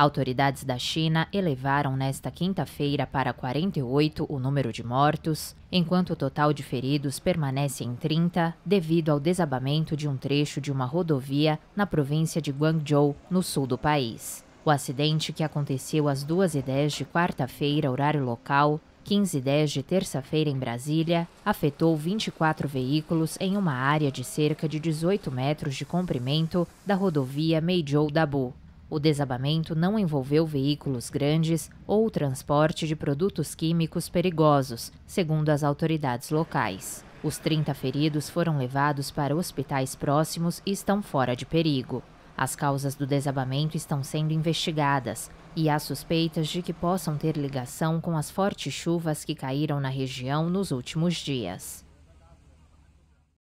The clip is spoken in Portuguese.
Autoridades da China elevaram nesta quinta-feira para 48 o número de mortos, enquanto o total de feridos permanece em 30 devido ao desabamento de um trecho de uma rodovia na província de Guangzhou, no sul do país. O acidente, que aconteceu às 2h10 de quarta-feira, horário local, 15 e 10 de terça-feira em Brasília, afetou 24 veículos em uma área de cerca de 18 metros de comprimento da rodovia Meizhou-Dabu. O desabamento não envolveu veículos grandes ou transporte de produtos químicos perigosos, segundo as autoridades locais. Os 30 feridos foram levados para hospitais próximos e estão fora de perigo. As causas do desabamento estão sendo investigadas e há suspeitas de que possam ter ligação com as fortes chuvas que caíram na região nos últimos dias.